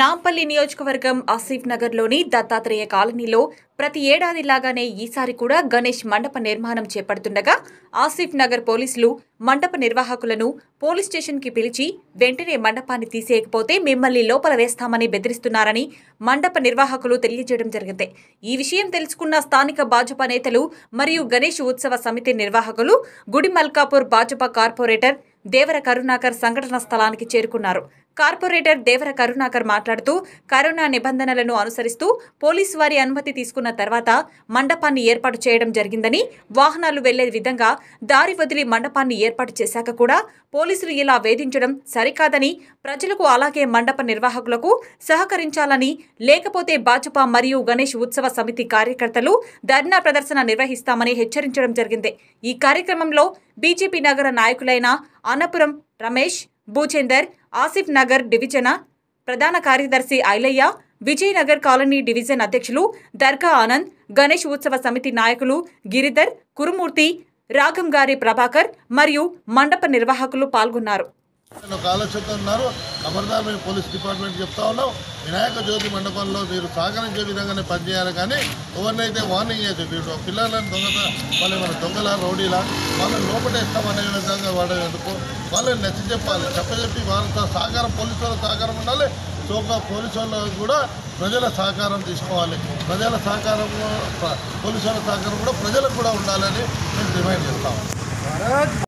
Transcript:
నాంపల్లి నియోజకవర్గం ఆసిఫ్ నగర్లోని దత్తాత్రేయ కాలనీలో ప్రతి ఏడాది లాగానే ఈసారి కూడా గణేష్ మండప నిర్మాణం చేపడుతుండగా ఆసిఫ్ నగర్ పోలీసులు మండప నిర్వాహకులను పోలీస్ స్టేషన్కి పిలిచి వెంటనే మండపాన్ని తీసేయకపోతే మిమ్మల్ని లోపల వేస్తామని బెదిరిస్తున్నారని మండప నిర్వాహకులు తెలియజేయడం జరిగింది ఈ విషయం తెలుసుకున్న స్థానిక భాజపా నేతలు మరియు గణేష్ ఉత్సవ సమితి నిర్వాహకులు గుడి మల్కాపూర్ భాజపా కార్పొరేటర్ దేవర కరుణాకర్ సంఘటన స్థలానికి చేరుకున్నారు కార్పొరేటర్ దేవర కరుణాకర్ మాట్లాడుతూ కరోనా నిబంధనలను అనుసరిస్తూ పోలీసు వారి అనుమతి తీసుకున్న తర్వాత మండపాన్ని ఏర్పాటు చేయడం జరిగిందని వాహనాలు వెళ్లే విధంగా దారి వదిలి మండపాన్ని ఏర్పాటు చేశాక కూడా పోలీసులు ఇలా వేధించడం సరికాదని ప్రజలకు అలాగే మండప నిర్వాహకులకు సహకరించాలని లేకపోతే భాజపా మరియు గణేష్ ఉత్సవ సమితి కార్యకర్తలు ధర్నా ప్రదర్శన నిర్వహిస్తామని హెచ్చరించడం జరిగింది ఈ కార్యక్రమంలో బీజేపీ నగర నాయకులైన అనపురం రమేష్ భూచేందర్ ఆసిఫ్ నగర్ డివిజన ప్రధాన కార్యదర్శి ఐలయ్య విజయనగర్ కాలనీ డివిజన్ అధ్యక్షులు దర్గా ఆనంద్ గణేష్ ఉత్సవ సమితి నాయకులు గిరిధర్ కురుమూర్తి రాగంగారి ప్రభాకర్ మరియు మండప నిర్వాహకులు పాల్గొన్నారు ఒక ఆలోచనతో ఉన్నారు ఖబర్దార్ మేము పోలీస్ డిపార్ట్మెంట్ చెప్తా ఉన్నాం వినాయక జ్యోతి మండపంలో మీరు సహకరించే విధంగానే పనిచేయాలి కానీ ఎవరినైతే వార్నింగ్ చేసే మీరు పిల్లలను దొంగత వాళ్ళు మన దొంగల రౌడీలా వాళ్ళని లోపటేస్తామనే విధంగా వాడేందుకు వాళ్ళని నచ్చ చెప్పాలి చెప్పి వాళ్ళతో సహకారం పోలీసు సహకారం ఉండాలి సోకా పోలీసు వాళ్ళు కూడా ప్రజల సహకారం తీసుకోవాలి ప్రజల సహకారం పోలీసు వాళ్ళ సహకారం కూడా ప్రజలకు కూడా ఉండాలని మేము డిమాండ్ చేస్తాము